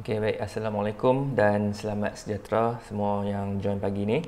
Okay baik. Assalamualaikum dan selamat sejahtera semua yang join pagi ni.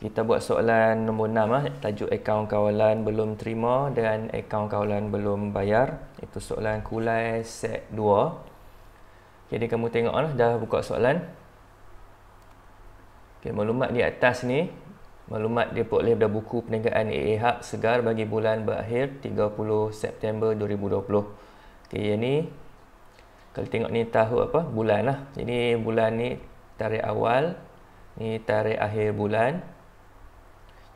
Kita buat soalan nombor 6 lah. Tajuk akaun kawalan belum terima dan akaun kawalan belum bayar. Itu soalan kulai set 2. jadi kamu tengok lah. Dah buka soalan. Okey, maklumat di atas ni. Maklumat dia boleh dari buku peniagaan AA Hub segar bagi bulan berakhir 30 September 2020. okay yang ni kalau tengok ni tahu apa bulan lah jadi bulan ni tarikh awal ni tarikh akhir bulan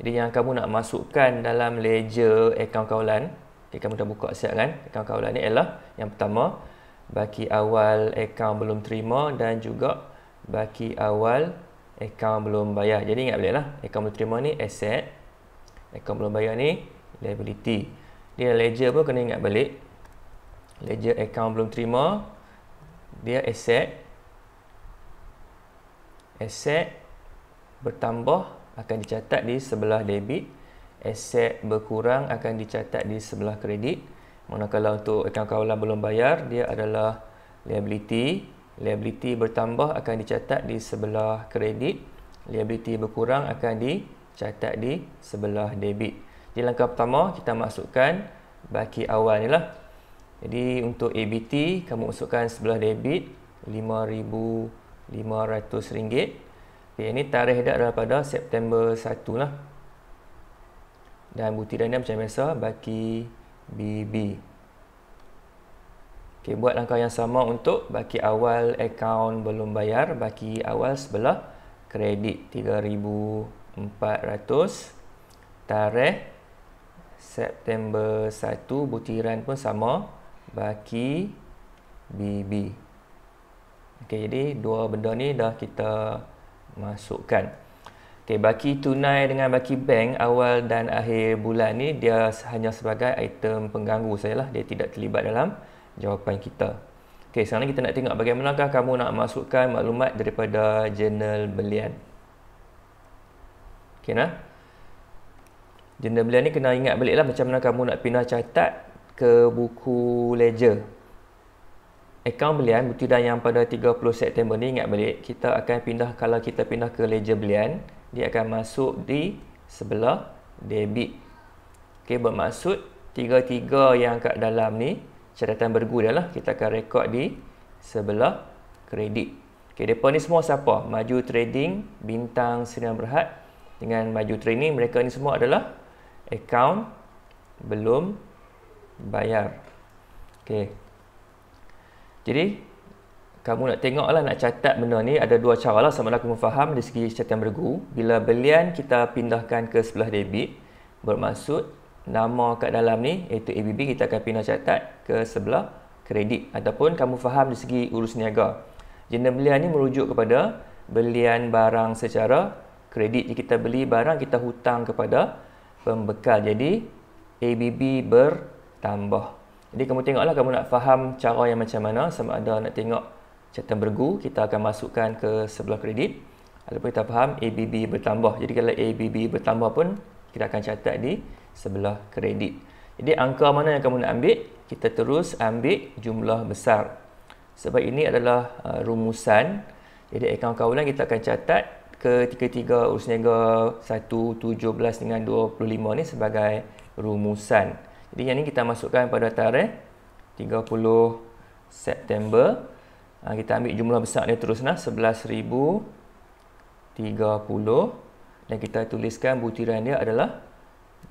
jadi yang kamu nak masukkan dalam ledger akaun kawalan okay, kamu dah buka siap kan akaun kawalan ni ialah yang pertama baki awal akaun belum terima dan juga baki awal akaun belum bayar jadi ingat boleh lah akaun belum terima ni asset akaun belum bayar ni liability dia ledger pun kena ingat balik ledger akaun belum terima dia aset aset bertambah akan dicatat di sebelah debit aset berkurang akan dicatat di sebelah kredit manakala untuk akaun kawalan belum bayar dia adalah liability liability bertambah akan dicatat di sebelah kredit liability berkurang akan dicatat di sebelah debit di langkah pertama kita masukkan baki awal ni lah jadi untuk ABT kamu masukkan sebelah debit RM5,500. Okay, ini tarikh dia adalah pada September 1 lah. Dan butiran dia macam biasa baki BB. Okay, buat langkah yang sama untuk baki awal akaun belum bayar. Baki awal sebelah kredit RM3,400. Tarikh September 1 butiran pun Sama baki BB. okey jadi dua benda ni dah kita masukkan okey baki tunai dengan baki bank awal dan akhir bulan ni dia hanya sebagai item pengganggu sajalah dia tidak terlibat dalam jawapan kita okey sekarang ni kita nak tengok bagaimanakah kamu nak masukkan maklumat daripada jurnal belian okey nah jurnal belian ni kena ingat baliklah macam mana kamu nak pindah catat ke buku ledger akaun belian bukti bertudah yang pada 30 September ni ingat balik kita akan pindah kalau kita pindah ke ledger belian dia akan masuk di sebelah debit ok bermaksud tiga-tiga yang kat dalam ni catatan berguna lah kita akan rekod di sebelah kredit ok mereka ni semua siapa? maju trading bintang sinar berhad dengan maju trading mereka ni semua adalah akaun belum bayar okey jadi kamu nak tengok lah, nak catat benda ni ada dua cara lah sama ada kamu faham dari segi catatan bergu bila belian kita pindahkan ke sebelah debit bermaksud nama kat dalam ni iaitu ABB kita akan pindah catat ke sebelah kredit ataupun kamu faham dari segi urus niaga jenis belian ni merujuk kepada belian barang secara kredit jadi kita beli barang kita hutang kepada pembekal jadi ABB ber tambah. Jadi kamu tengoklah kamu nak faham cara yang macam mana sama ada nak tengok catatan bergu kita akan masukkan ke sebelah kredit ataupun kita faham ABB bertambah. Jadi kalau ABB bertambah pun kita akan catat di sebelah kredit. Jadi angka mana yang kamu nak ambil? Kita terus ambil jumlah besar. Sebab ini adalah uh, rumusan. Jadi akaun kawalan kita akan catat ke tiga tiga urus niaga 1, 17 dengan 25 ni sebagai rumusan. Jadi yang ni kita masukkan pada tarikh 30 September. Ha, kita ambil jumlah besar ni teruslah 11030 dan kita tuliskan butiran dia adalah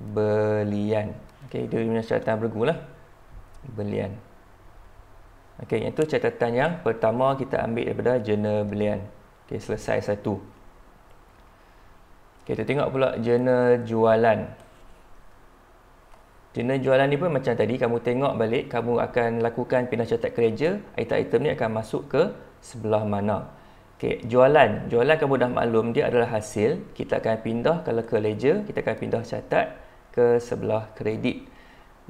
belian. Okey, dia punya catatan bergulah. Belian. Okey, yang tu catatan yang pertama kita ambil daripada jurnal belian. Okey, selesai satu. Okay, kita tengok pula jurnal jualan jurnal jualan ni pun macam tadi kamu tengok balik kamu akan lakukan pindah cetak kerja item-item ni akan masuk ke sebelah mana Okay, jualan. Jualan kamu dah maklum dia adalah hasil. Kita akan pindah kalau ke ledger, kita akan pindah catat ke sebelah kredit.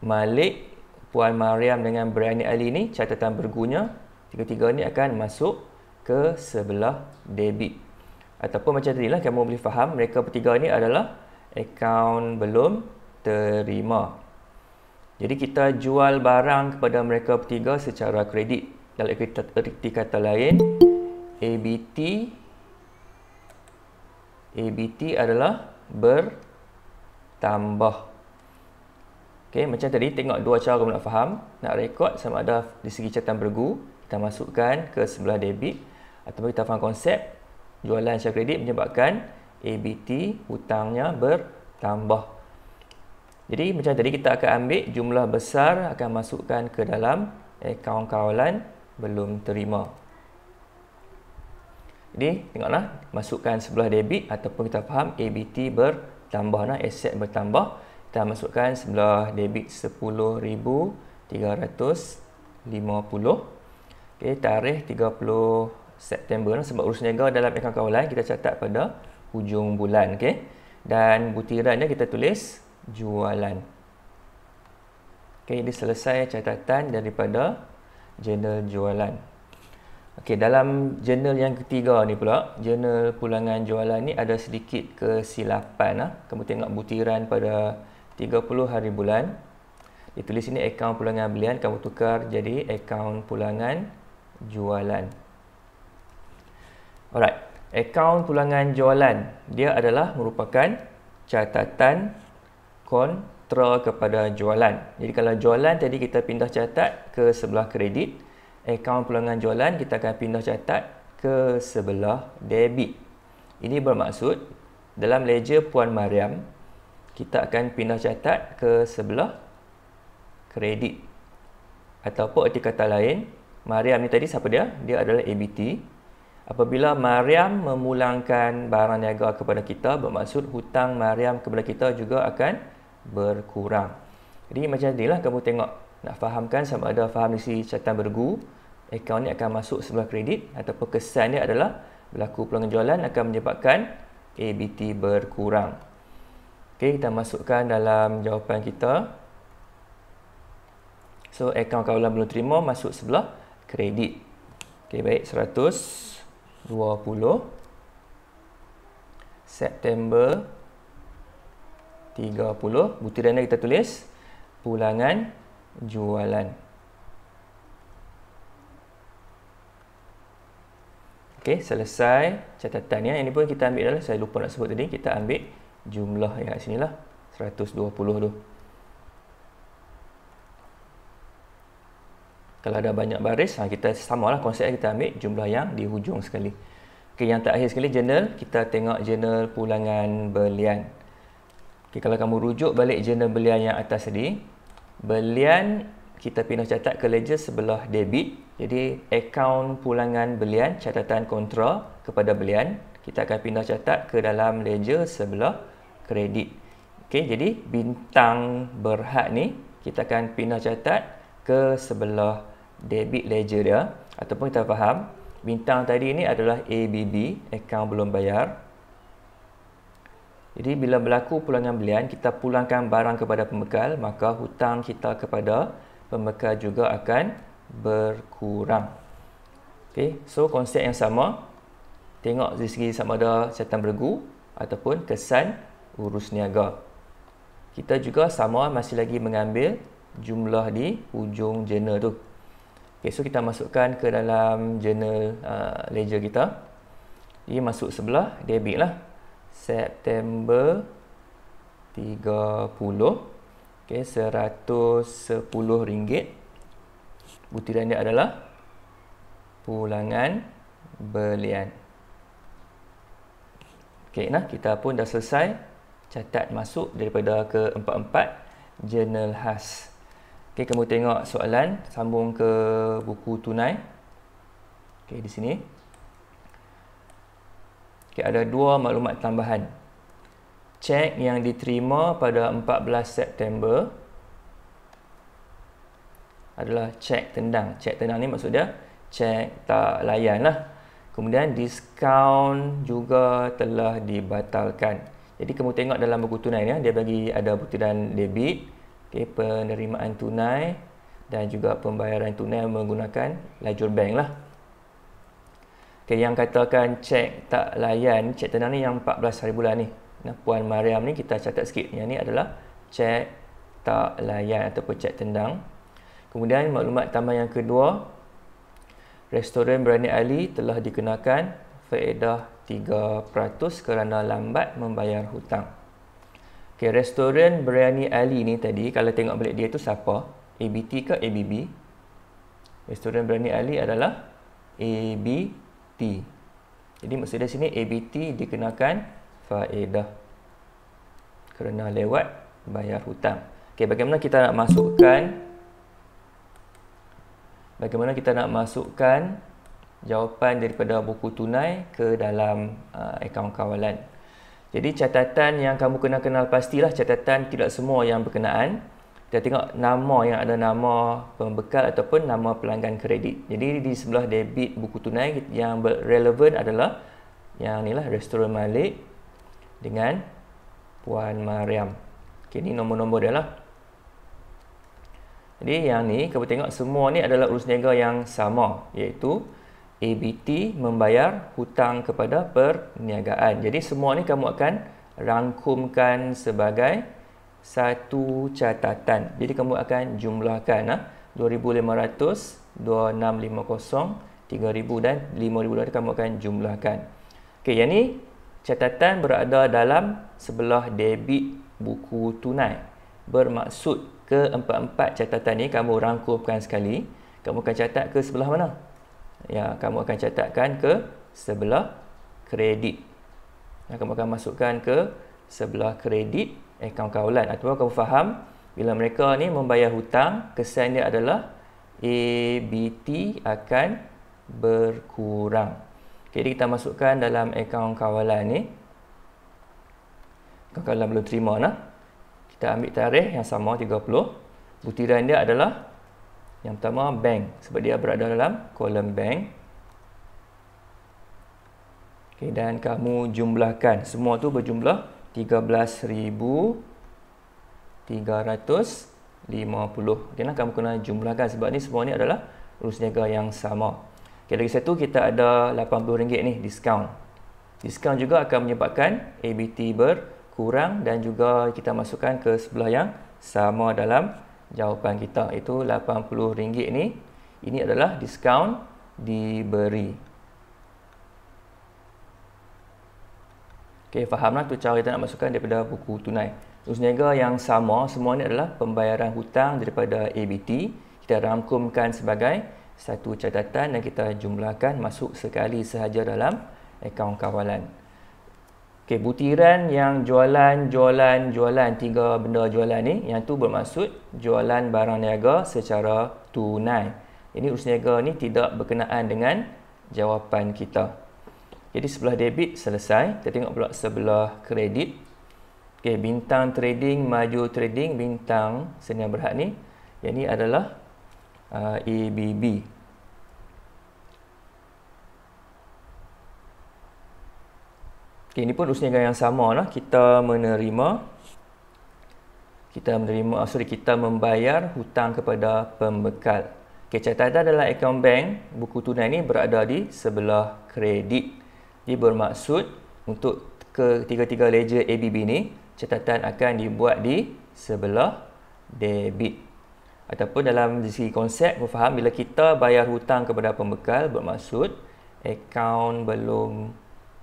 Malik, Puan Mariam dengan Brian Ali ni catatan berguna. Tiga-tiga ni akan masuk ke sebelah debit. Ataupun macam tadi lah kamu boleh faham mereka bertiga ni adalah akaun belum terima. Jadi kita jual barang kepada mereka bertiga secara kredit. Dalam kata, erti kata lain, ABT ABT adalah bertambah. Okey, macam tadi tengok dua cara nak faham. Nak rekod sama ada di segi catatan bergu, kita masukkan ke sebelah debit atau kita faham konsep jualan secara kredit menyebabkan ABT hutangnya bertambah. Jadi macam tadi kita akan ambil jumlah besar akan masukkan ke dalam akaun eh, kawalan belum terima. Jadi tengoklah masukkan sebelah debit ataupun kita faham ABT bertambah nah aset bertambah kita masukkan sebelah debit 10350. Okey tarikh 30 September nah, sebab urus niaga dalam akaun kawalan kita catat pada hujung bulan okey dan butirannya kita tulis jualan. Okey, ini selesai catatan daripada jurnal jualan. Okey, dalam jurnal yang ketiga ni pula, jurnal pulangan jualan ni ada sedikit kesilapan. Ah. Kamu tengok butiran pada 30 hari bulan. Ditulis ini akaun pulangan belian, kamu tukar jadi akaun pulangan jualan. Alright, akaun pulangan jualan dia adalah merupakan catatan kontra kepada jualan. Jadi kalau jualan tadi kita pindah catat ke sebelah kredit, akaun pulangan jualan kita akan pindah catat ke sebelah debit. Ini bermaksud dalam ledger Puan Mariam kita akan pindah catat ke sebelah kredit. Ataupun erti kata lain, Mariam ni tadi siapa dia? Dia adalah ABT. Apabila Mariam memulangkan barang niaga kepada kita, bermaksud hutang Mariam kepada kita juga akan berkurang. Jadi macam ni lah kamu tengok nak fahamkan sama ada faham isi catatan bergu akaun ni akan masuk sebelah kredit ataupun kesan dia adalah berlaku peluang jualan akan menyebabkan ABT berkurang. Okey, kita masukkan dalam jawapan kita. So, akaun kawalan belum terima masuk sebelah kredit. Okey, baik 120 September 30 butiran kita tulis pulangan jualan ok selesai catatannya yang ni pun kita ambil dah lah. saya lupa nak sebut tadi kita ambil jumlah yang kat sini lah 120 tu kalau ada banyak baris ha, kita sama lah konsep kita ambil jumlah yang di hujung sekali ok yang terakhir sekali journal kita tengok journal pulangan belian Okay, kalau kamu rujuk balik jurnal belian yang atas tadi, belian kita pindah catat ke ledger sebelah debit. Jadi, akaun pulangan belian, catatan kontrol kepada belian, kita akan pindah catat ke dalam ledger sebelah kredit. Okay, jadi, bintang berhad ni, kita akan pindah catat ke sebelah debit ledger dia. Ataupun kita faham, bintang tadi ni adalah ABB, akaun belum bayar. Jadi bila berlaku pulangan belian, kita pulangkan barang kepada pembekal, maka hutang kita kepada pembekal juga akan berkurang. Okay, so konsep yang sama. Tengok dari segi sama ada setan bergu ataupun kesan urus niaga. Kita juga sama masih lagi mengambil jumlah di hujung jurnal tu. Okay, so kita masukkan ke dalam jurnal uh, ledger kita. Dia masuk sebelah debit lah. September 30 okey 110 ringgit butiran dia adalah pulangan belian okey nah kita pun dah selesai catat masuk daripada ke empat-empat jurnal khas okey kamu tengok soalan sambung ke buku tunai okey di sini Okay, ada dua maklumat tambahan. Cek yang diterima pada 14 September adalah cek tendang. Cek tendang ni maksudnya cek tak layan lah. Kemudian diskaun juga telah dibatalkan. Jadi kamu tengok dalam buku tunai ni, ya, dia bagi ada bukti dan debit, okay, penerimaan tunai dan juga pembayaran tunai menggunakan lajur bank lah. Okay, yang katakan cek tak layan, cek tenang ni yang 14 hari bulan ni. Nah, Puan Mariam ni kita catat sikit. Yang ni adalah cek tak layan ataupun cek tendang. Kemudian maklumat tambah yang kedua, restoran Berani Ali telah dikenakan faedah 3% kerana lambat membayar hutang. Okay, restoran Berani Ali ni tadi kalau tengok balik dia tu siapa? ABT ke ABB? Restoran Berani Ali adalah ABT. T jadi maksudnya sini ABT dikenakan faedah kerana lewat bayar hutang okay, bagaimana kita nak masukkan bagaimana kita nak masukkan jawapan daripada buku tunai ke dalam uh, akaun kawalan jadi catatan yang kamu kena kenal pastilah catatan tidak semua yang berkenaan kita tengok nama yang ada nama pembekal ataupun nama pelanggan kredit. Jadi di sebelah debit buku tunai yang relevan adalah yang ni lah restoran Malik dengan Puan Mariam. Okey ni nombor-nombor dia lah. Jadi yang ni kau tengok semua ni adalah urus niaga yang sama iaitu ABT membayar hutang kepada perniagaan. Jadi semua ni kamu akan rangkumkan sebagai satu catatan. Jadi kamu akan jumlahkan ah 2500 2650 3000 dan 5000 kamu akan jumlahkan. Okey, yang ni catatan berada dalam sebelah debit buku tunai. Bermaksud keempat-empat catatan ni kamu rangkumkan sekali, kamu akan catat ke sebelah mana? Ya, kamu akan catatkan ke sebelah kredit. Ya, kamu akan masukkan ke sebelah kredit akaun kawalan atau kamu faham bila mereka ni membayar hutang kesan dia adalah ABT akan berkurang okay, jadi kita masukkan dalam akaun eh, kawalan ni akaun kawalan belum terima nah. kita ambil tarikh yang sama 30 butiran dia adalah yang pertama bank sebab dia berada dalam kolom bank okay, dan kamu jumlahkan semua tu berjumlah 30 13,350. Okeylah kamu kena jumlahkan sebab ni semua ni adalah urus niaga yang sama. Okey lagi satu kita ada RM80 ni diskaun. Diskaun juga akan menyebabkan ABT berkurang dan juga kita masukkan ke sebelah yang sama dalam jawapan kita itu RM80 ni ini adalah diskaun diberi. Okey, fahamlah tu cara kita nak masukkan daripada buku tunai. Terus niaga yang sama, semua ni adalah pembayaran hutang daripada ABT. Kita rangkumkan sebagai satu catatan dan kita jumlahkan masuk sekali sahaja dalam akaun kawalan. Okey, butiran yang jualan, jualan, jualan, tiga benda jualan ni, yang tu bermaksud jualan barang niaga secara tunai. Ini urus niaga ni tidak berkenaan dengan jawapan kita. Jadi sebelah debit selesai, kita tengok pula sebelah kredit. Okey, bintang trading, maju trading, bintang senior berhad ni. Yang ni adalah uh, ABB. Okey, ini pun usnikan yang sama lah. Kita menerima kita menerima ah, sorry kita membayar hutang kepada pembekal. Okey, catatan adalah akaun bank, buku tunai ini berada di sebelah kredit. Dia bermaksud untuk ketiga-tiga ledger ABB ni catatan akan dibuat di sebelah debit. Ataupun dalam segi konsep, kau faham bila kita bayar hutang kepada pembekal bermaksud akaun belum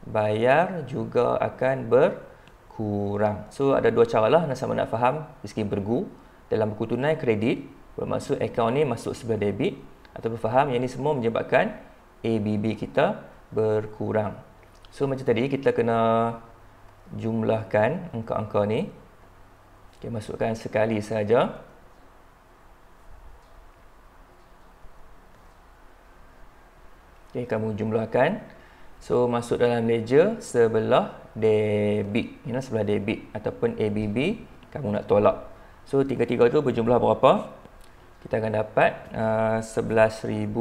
bayar juga akan berkurang. So ada dua cara lah nak sama nak faham di segi bergu dalam buku tunai kredit bermaksud akaun ni masuk sebelah debit ataupun faham yang ini semua menyebabkan ABB kita berkurang. So macam tadi kita kena jumlahkan angka-angka ni. Okey masukkan sekali saja. Okey kamu jumlahkan. So masuk dalam ledger sebelah debit. Ini sebelah debit ataupun ABB kamu nak tolak. So tiga-tiga tu berjumlah berapa? Kita akan dapat uh, 11,000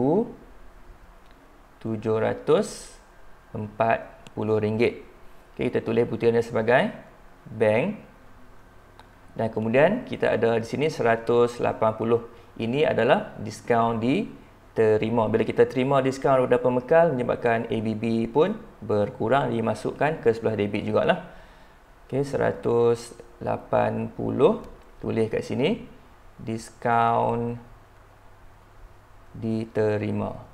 704 RM10. Okay, kita tulis butirannya sebagai bank. Dan kemudian kita ada di sini 180 Ini adalah diskaun terima. Bila kita terima diskaun roda pembekal menyebabkan ABB pun berkurang dimasukkan ke sebelah debit jugalah. Okey, RM180 tulis kat sini diskaun diterima.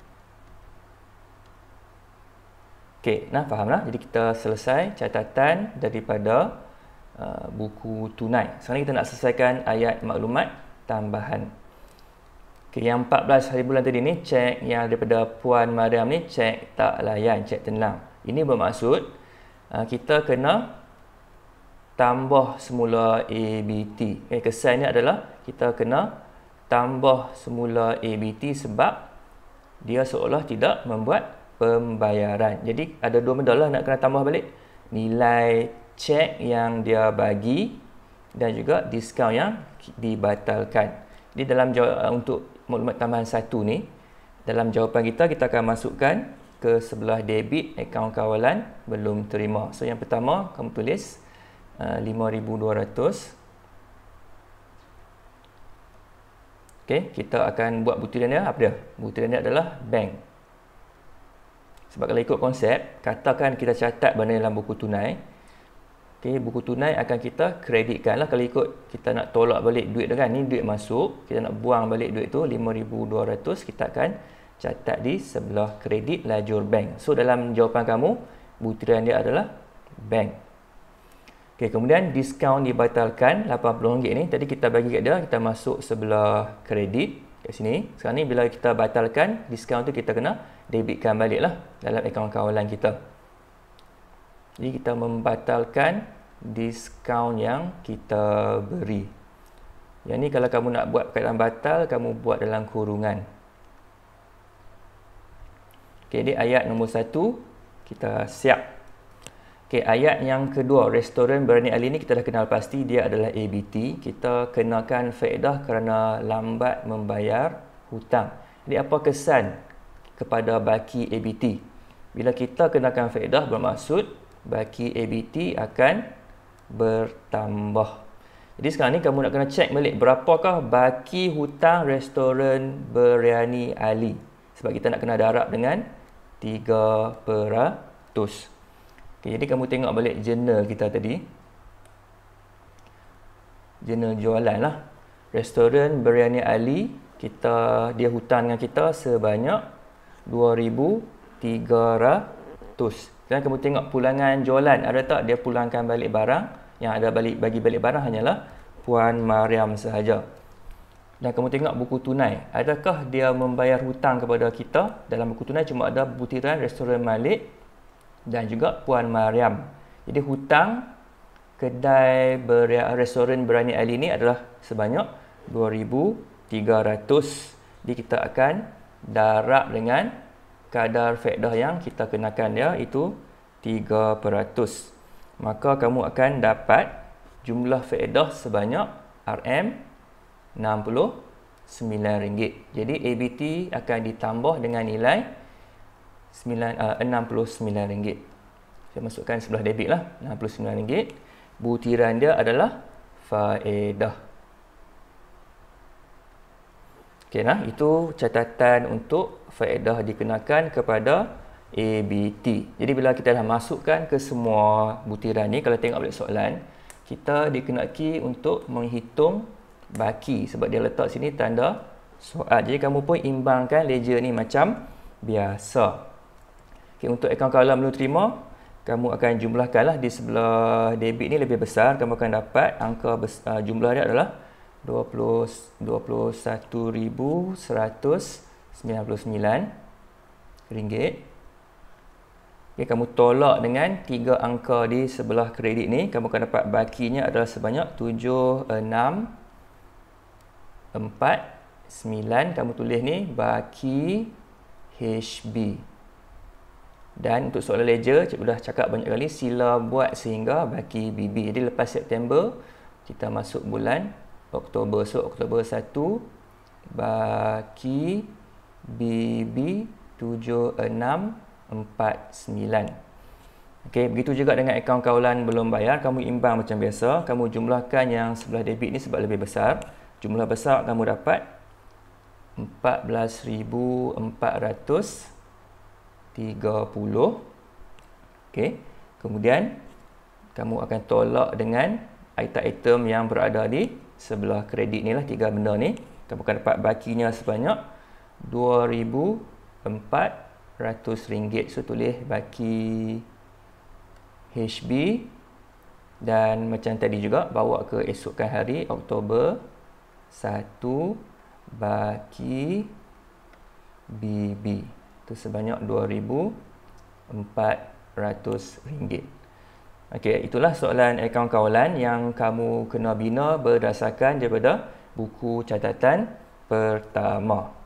Okey, nah fahamlah. Jadi kita selesai catatan daripada uh, buku tunai. Sekarang kita nak selesaikan ayat maklumat tambahan. Okey, yang 14 hari bulan tadi ni cek yang daripada puan Mariam ni cek tak layan, cek tenang. Ini bermaksud uh, kita kena tambah semula ABT. Eh, kesannya adalah kita kena tambah semula ABT sebab dia seolah tidak membuat pembayaran. Jadi ada dua benda lah nak kena tambah balik. Nilai cek yang dia bagi dan juga diskaun yang dibatalkan. Jadi dalam eh, untuk maklumat tambahan satu ni, dalam jawapan kita, kita akan masukkan ke sebelah debit akaun kawalan belum terima. So yang pertama, kamu tulis uh, 5200. Okay, kita akan buat butiran dia. Apa dia? Butiran dia adalah bank. Sebab kalau ikut konsep, katakan kita catat benda dalam buku tunai. Okey, buku tunai akan kita kreditkan lah kalau ikut kita nak tolak balik duit tu kan. Ni duit masuk, kita nak buang balik duit tu 5200 kita akan catat di sebelah kredit lajur bank. So dalam jawapan kamu, butiran dia adalah bank. Okey, kemudian diskaun dibatalkan RM80 ni. Tadi kita bagi kat dia, kita masuk sebelah kredit kat sini. Sekarang ni bila kita batalkan diskaun tu kita kena debitkan baliklah dalam akaun kawalan kita. Jadi kita membatalkan diskaun yang kita beri. Yang ni kalau kamu nak buat perkataan batal, kamu buat dalam kurungan. Okey, ni ayat nombor satu. Kita siap. Okay, ayat yang kedua, restoran Berani Ali ni kita dah kenal pasti dia adalah ABT. Kita kenakan faedah kerana lambat membayar hutang. Jadi apa kesan kepada baki ABT? Bila kita kenakan faedah bermaksud baki ABT akan bertambah. Jadi sekarang ni kamu nak kena cek balik berapakah baki hutang restoran Berani Ali. Sebab kita nak kena darab dengan 3 peratus. Okay, jadi kamu tengok balik jurnal kita tadi. Jurnal jualan lah. Restoran Biryani Ali. Kita dia hutang dengan kita sebanyak 2300. Dan kamu tengok pulangan jualan ada tak dia pulangkan balik barang yang ada balik bagi balik barang hanyalah Puan Mariam sahaja. Dan kamu tengok buku tunai. Adakah dia membayar hutang kepada kita? Dalam buku tunai cuma ada butiran restoran Malik dan juga Puan Mariam. Jadi hutang kedai beri- restoran Berani Ali ini adalah sebanyak 2300. Jadi kita akan darab dengan kadar faedah yang kita kenakan ya itu 3%. Maka kamu akan dapat jumlah faedah sebanyak RM 69. Jadi ABT akan ditambah dengan nilai 69. Eh, RM69. Saya masukkan sebelah debit lah. RM69. Butiran dia adalah faedah. Okey, nah itu catatan untuk faedah dikenakan kepada ABT. Jadi, bila kita dah masukkan ke semua butiran ni, kalau tengok balik soalan, kita dikenaki untuk menghitung baki. Sebab dia letak sini tanda soal. Jadi, kamu pun imbangkan leja ni macam Biasa. Okay, untuk akaun kalau belum terima, kamu akan jumlahkanlah di sebelah debit ni lebih besar. Kamu akan dapat angka besar, uh, jumlah dia adalah 21,199 ringgit. Okay, kamu tolak dengan tiga angka di sebelah kredit ni. Kamu akan dapat bakinya adalah sebanyak empat sembilan. Kamu tulis ni baki HB. Dan untuk soalan leja, cikgu dah cakap banyak kali sila buat sehingga baki BB. Jadi lepas September, kita masuk bulan Oktober. So Oktober 1, baki BB 7649. Okay, begitu juga dengan akaun kawalan belum bayar. Kamu imbang macam biasa. Kamu jumlahkan yang sebelah debit ni sebab lebih besar. Jumlah besar kamu dapat 14,400 ribu 30 okey kemudian kamu akan tolak dengan item-item yang berada di sebelah kredit ni lah tiga benda ni kamu akan dapat bakinya sebanyak RM2,400 so tulis baki HB dan macam tadi juga bawa ke esokkan hari Oktober 1 baki BB tu sebanyak RM2,400. Okey, itulah soalan akaun eh, kawalan yang kamu kena bina berdasarkan daripada buku catatan pertama.